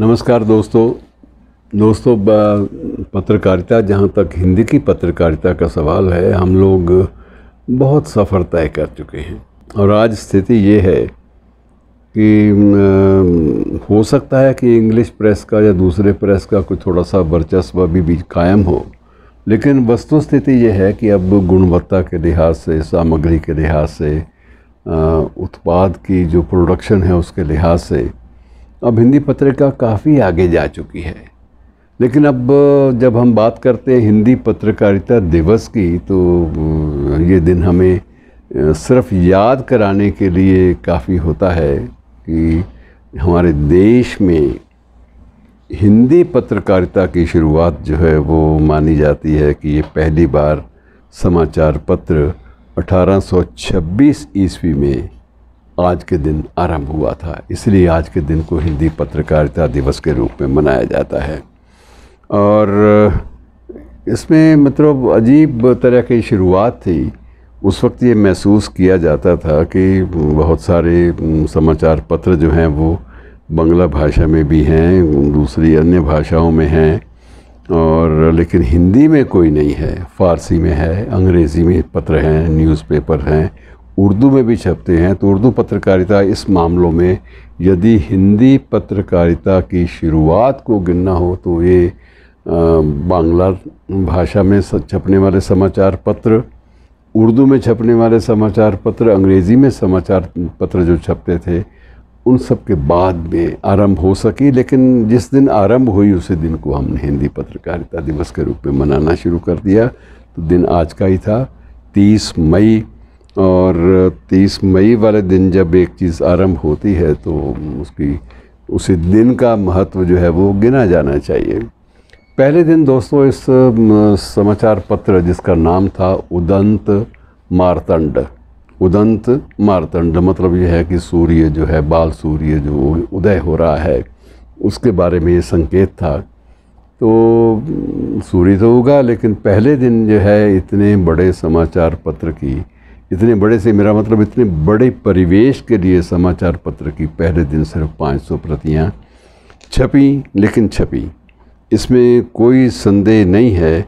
नमस्कार दोस्तों दोस्तों पत्रकारिता जहाँ तक हिंदी की पत्रकारिता का सवाल है हम लोग बहुत सफ़र तय कर चुके हैं और आज स्थिति ये है कि हो सकता है कि इंग्लिश प्रेस का या दूसरे प्रेस का कुछ थोड़ा सा वर्चस्व भी, भी कायम हो लेकिन वस्तुस्थिति ये है कि अब गुणवत्ता के लिहाज से सामग्री के लिहाज से उत्पाद की जो प्रोडक्शन है उसके लिहाज से अब हिंदी पत्रिका काफ़ी आगे जा चुकी है लेकिन अब जब हम बात करते हैं हिंदी पत्रकारिता दिवस की तो ये दिन हमें सिर्फ याद कराने के लिए काफ़ी होता है कि हमारे देश में हिंदी पत्रकारिता की शुरुआत जो है वो मानी जाती है कि ये पहली बार समाचार पत्र 1826 ईस्वी में आज के दिन आरंभ हुआ था इसलिए आज के दिन को हिंदी पत्रकारिता दिवस के रूप में मनाया जाता है और इसमें मतलब अजीब तरह की शुरुआत थी उस वक्त ये महसूस किया जाता था कि बहुत सारे समाचार पत्र जो हैं वो बंगला भाषा में भी हैं दूसरी अन्य भाषाओं में हैं और लेकिन हिंदी में कोई नहीं है फ़ारसी में है अंग्रेज़ी में पत्र हैं न्यूज़पेपर हैं उर्दू में भी छपते हैं तो उर्दू पत्रकारिता इस मामलों में यदि हिंदी पत्रकारिता की शुरुआत को गिनना हो तो ये बांग्ला भाषा में छपने वाले समाचार पत्र उर्दू में छपने वाले समाचार पत्र अंग्रेज़ी में समाचार पत्र जो छपते थे उन सब के बाद में आरंभ हो सकी लेकिन जिस दिन आरंभ हुई उसी दिन को हमने हिंदी पत्रकारिता दिवस के रूप में मनाना शुरू कर दिया तो दिन आज का ही था तीस मई और 30 मई वाले दिन जब एक चीज़ आरंभ होती है तो उसकी उसी दिन का महत्व जो है वो गिना जाना चाहिए पहले दिन दोस्तों इस समाचार पत्र जिसका नाम था उदंत मारतंड उदंत मारतंड मतलब यह है कि सूर्य जो है बाल सूर्य जो उदय हो रहा है उसके बारे में ये संकेत था तो सूर्य तो होगा लेकिन पहले दिन जो है इतने बड़े समाचार पत्र की इतने बड़े से मेरा मतलब इतने बड़े परिवेश के लिए समाचार पत्र की पहले दिन सिर्फ 500 प्रतियाँ छपी लेकिन छपी इसमें कोई संदेह नहीं है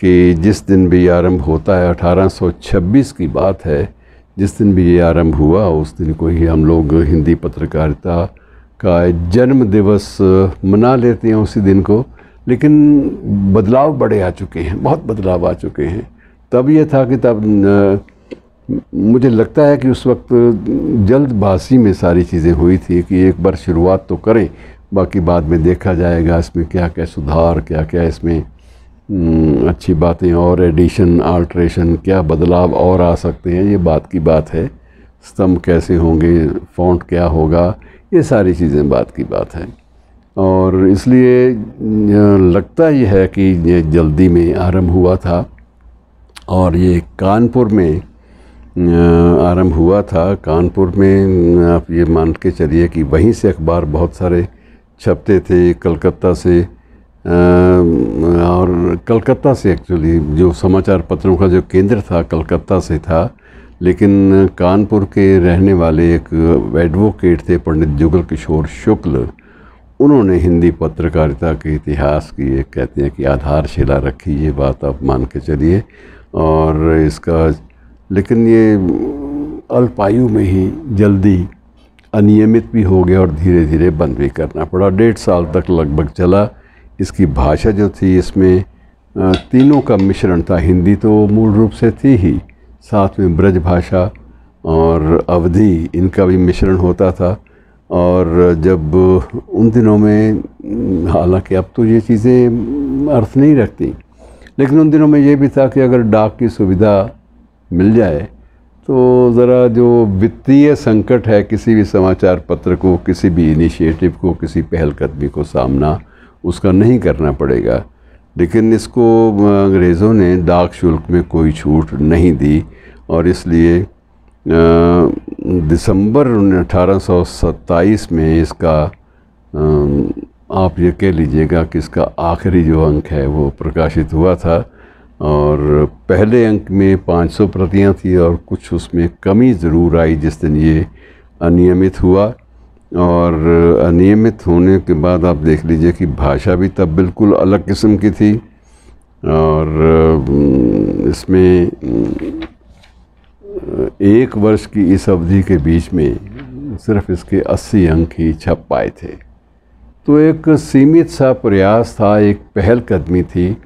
कि जिस दिन भी आरंभ होता है 1826 की बात है जिस दिन भी ये आरंभ हुआ उस दिन को ही हम लोग हिंदी पत्रकारिता का जन्म दिवस मना लेते हैं उसी दिन को लेकिन बदलाव बड़े आ चुके हैं बहुत बदलाव आ चुके हैं तब ये था कि तब मुझे लगता है कि उस वक्त जल्दबाजी में सारी चीज़ें हुई थी कि एक बार शुरुआत तो करें बाकी बाद में देखा जाएगा इसमें क्या क्या सुधार क्या क्या इसमें हम्म, अच्छी बातें और एडिशन आल्ट्रेशन क्या बदलाव और आ सकते हैं ये बात की बात है स्तंभ कैसे होंगे फॉन्ट क्या होगा ये सारी चीज़ें बात की बात है और इसलिए लगता ही है कि ये जल्दी में आरंभ हुआ था और ये कानपुर में आरंभ हुआ था कानपुर में आप ये मान के चलिए कि वहीं से अखबार बहुत सारे छपते थे कलकत्ता से और कलकत्ता से एक्चुअली जो समाचार पत्रों का जो केंद्र था कलकत्ता से था लेकिन कानपुर के रहने वाले एक एडवोकेट थे पंडित जुगल किशोर शुक्ल उन्होंने हिंदी पत्रकारिता के इतिहास की एक कहते हैं कि आधारशिला रखी ये बात आप मान के चलिए और इसका लेकिन ये अल्प आयु में ही जल्दी अनियमित भी हो गया और धीरे धीरे बंद भी करना पड़ा डेढ़ साल तक लगभग चला इसकी भाषा जो थी इसमें तीनों का मिश्रण था हिंदी तो मूल रूप से थी ही साथ में ब्रज भाषा और अवधि इनका भी मिश्रण होता था और जब उन दिनों में हालांकि अब तो ये चीज़ें अर्थ नहीं रखती लेकिन उन दिनों में ये भी था कि अगर डाक की सुविधा मिल जाए तो ज़रा जो वित्तीय संकट है किसी भी समाचार पत्र को किसी भी इनिशिएटिव को किसी पहलकदमी को सामना उसका नहीं करना पड़ेगा लेकिन इसको अंग्रेज़ों ने डाक शुल्क में कोई छूट नहीं दी और इसलिए दिसंबर अठारह में इसका आप ये कह लीजिएगा कि इसका आखिरी जो अंक है वो प्रकाशित हुआ था और पहले अंक में 500 प्रतियाँ थी और कुछ उसमें कमी ज़रूर आई जिस दिन ये अनियमित हुआ और अनियमित होने के बाद आप देख लीजिए कि भाषा भी तब बिल्कुल अलग किस्म की थी और इसमें एक वर्ष की इस अवधि के बीच में सिर्फ इसके 80 अंक ही छप पाए थे तो एक सीमित सा प्रयास था एक पहल कदमी थी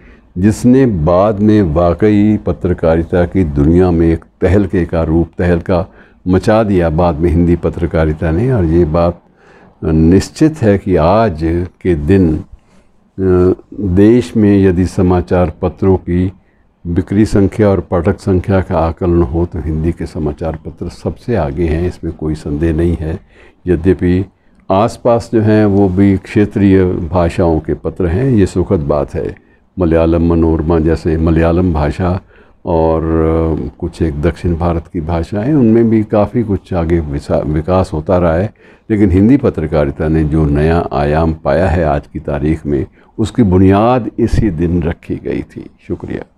जिसने बाद में वाकई पत्रकारिता की दुनिया में एक तहलके का रूप तहलका मचा दिया बाद में हिंदी पत्रकारिता ने और ये बात निश्चित है कि आज के दिन देश में यदि समाचार पत्रों की बिक्री संख्या और पाठक संख्या का आकलन हो तो हिंदी के समाचार पत्र सबसे आगे हैं इसमें कोई संदेह नहीं है यद्यपि आसपास जो हैं वो भी क्षेत्रीय भाषाओं के पत्र हैं ये सुखद बात है मलयालम मनोरमा जैसे मलयालम भाषा और कुछ एक दक्षिण भारत की भाषाएं उनमें भी काफ़ी कुछ आगे विकास होता रहा है लेकिन हिंदी पत्रकारिता ने जो नया आयाम पाया है आज की तारीख में उसकी बुनियाद इसी दिन रखी गई थी शुक्रिया